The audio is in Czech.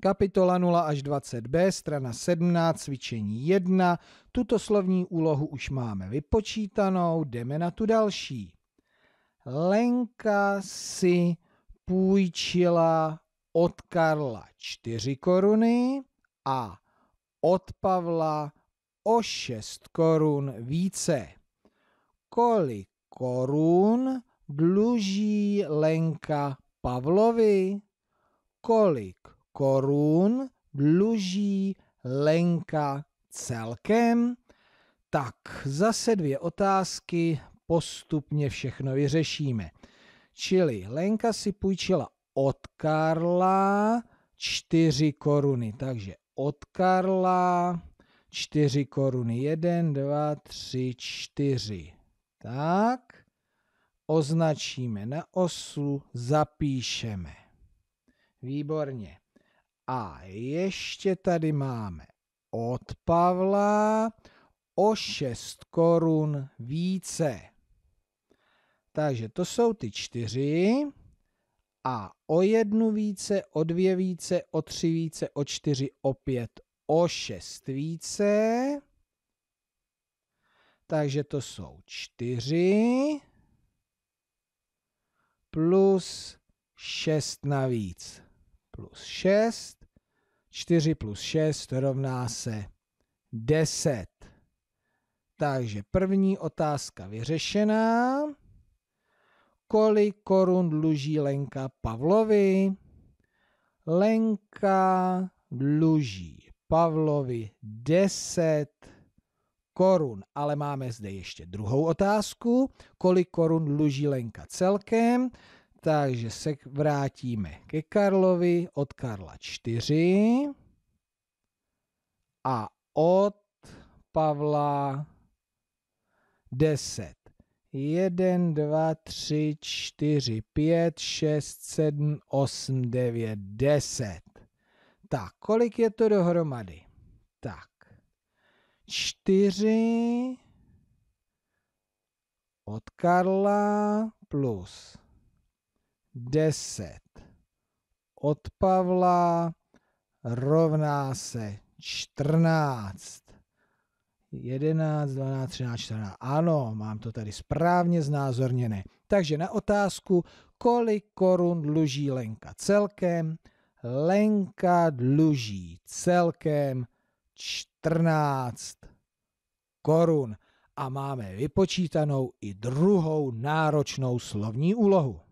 Kapitola 0 až 20b, strana 17, cvičení 1. Tuto slovní úlohu už máme vypočítanou, jdeme na tu další. Lenka si půjčila od Karla 4 koruny a od Pavla o 6 korun více. Kolik korun dluží Lenka Pavlovi? Kolik korun dluží Lenka celkem? Tak zase dvě otázky, postupně všechno vyřešíme. Čili Lenka si půjčila od Karla 4 koruny, takže od Karla 4 koruny, 1, 2, 3, 4. Tak, označíme na osu, zapíšeme. Výborně. A ještě tady máme od Pavla o 6 korun více. Takže to jsou ty čtyři. A o jednu více, o dvě více, o tři více, o čtyři, o pět, o šest více. Takže to jsou čtyři plus šest navíc plus 6. 4 plus 6 rovná se 10. Takže první otázka vyřešená. Kolik korun dluží Lenka Pavlovi? Lenka dluží Pavlovi 10 korun. Ale máme zde ještě druhou otázku. Kolik korun dluží Lenka celkem? takže se vrátíme ke Karlovi od Karla 4 a od Pavla 10. 1, 2, 3, 4, 5, 6, 7, 8, 9, 10. Tak, kolik je to dohromady? Tak, 4 od Karla plus 10 od Pavla rovná se 14. 11, 12, 13, 14. Ano, mám to tady správně znázorněné. Takže na otázku, kolik korun dluží Lenka celkem? Lenka dluží celkem 14 korun. A máme vypočítanou i druhou náročnou slovní úlohu.